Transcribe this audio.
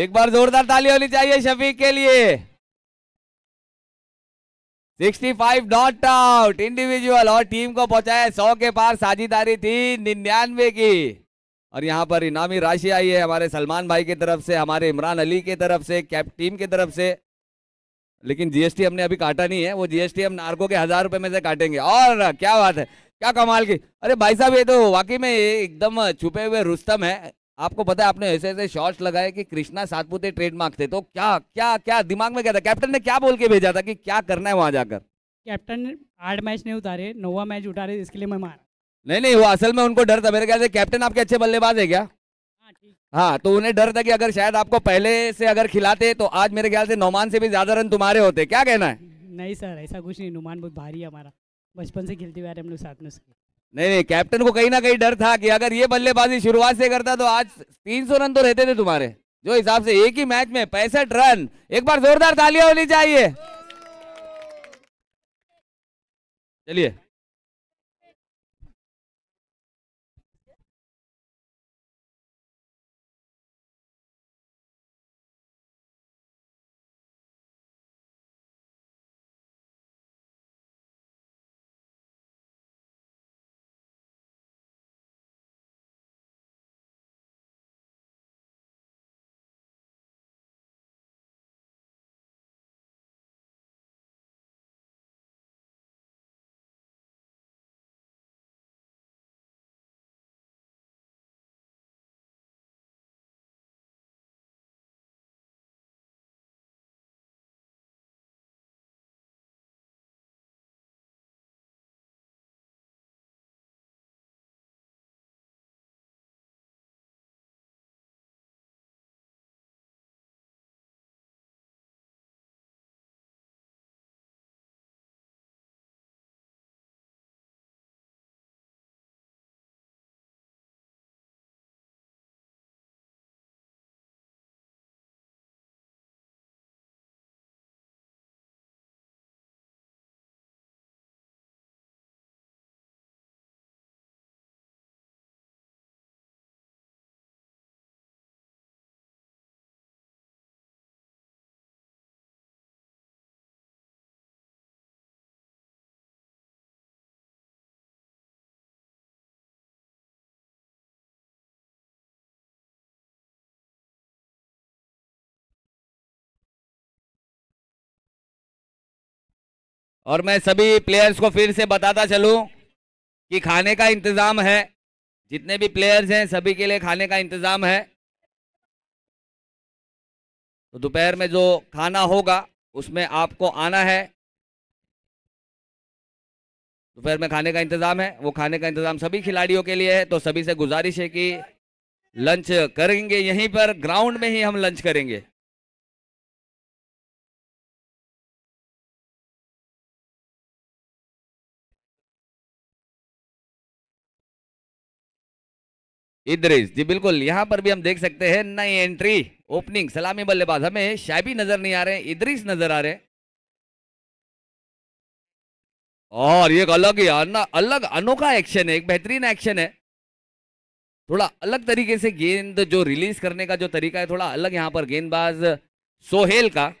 एक बार जोरदार ताली होनी चाहिए शफीक के लिए 65 डॉट आउट इंडिविजुअल और टीम को पहुंचाया 100 के पार साझेदारी थी निन्यानवे की और यहाँ पर इनामी राशि आई है हमारे सलमान भाई की तरफ से हमारे इमरान अली की तरफ से कैप टीम की तरफ से लेकिन जीएसटी हमने अभी काटा नहीं है वो जीएसटी हम नार्को के हजार रुपए में से काटेंगे और क्या बात है क्या कमाल की अरे भाई साहब ये तो वाकई में एकदम छुपे हुए रुस्तम है आपको पता है आपने ऐसे ऐसे शॉर्ट्स लगाए कि कृष्णा सातपुते ट्रेडमार्क थे तो क्या क्या क्या दिमाग में क्या था कैप्टन ने क्या बोल के भेजा था कि क्या करना है वहां जाकर कैप्टन आठ मैच नहीं उतारे नौवा मैच उतारे इसके लिए मैं मारा नहीं नहीं वो असल में उनको डर था मेरे ख्याल से कैप्टन आपके अच्छे बल्लेबाज है क्या हाँ, हाँ तो उन्हें डर था कि अगर शायद आपको पहले से अगर खिलाते तो आज मेरे ख्याल से नौमान से भी ज्यादा रन तुम्हारे होते क्या कहना है नहीं सर ऐसा कुछ नहीं नुमान बहुत भारी है हमारा बचपन से खेलते हुए हम लोग साथ में उसके नहीं नहीं कैप्टन को कहीं ना कहीं डर था कि अगर ये बल्लेबाजी शुरुआत से करता तो आज तीन सौ रन तो रहते थे तुम्हारे जो हिसाब से एक ही मैच में पैंसठ रन एक बार जोरदार तालियां होनी चाहिए चलिए और मैं सभी प्लेयर्स को फिर से बताता चलूं कि खाने का इंतज़ाम है जितने भी प्लेयर्स हैं सभी के लिए खाने का इंतज़ाम है तो दोपहर में जो खाना होगा उसमें आपको आना है दोपहर में खाने का इंतज़ाम है वो खाने का इंतज़ाम सभी खिलाड़ियों के लिए है तो सभी से गुजारिश है कि लंच करेंगे यहीं पर ग्राउंड में ही हम लंच करेंगे इद्रिस जी बिल्कुल यहां पर भी हम देख सकते हैं नई एंट्री ओपनिंग सलामी बल्लेबाज हमें शायबी नजर नहीं आ रहे हैं इद्रिस नजर आ रहे और ये अलग ही अलग अनोखा एक्शन है एक बेहतरीन एक्शन है थोड़ा अलग तरीके से गेंद जो रिलीज करने का जो तरीका है थोड़ा अलग यहाँ पर गेंदबाज सोहेल का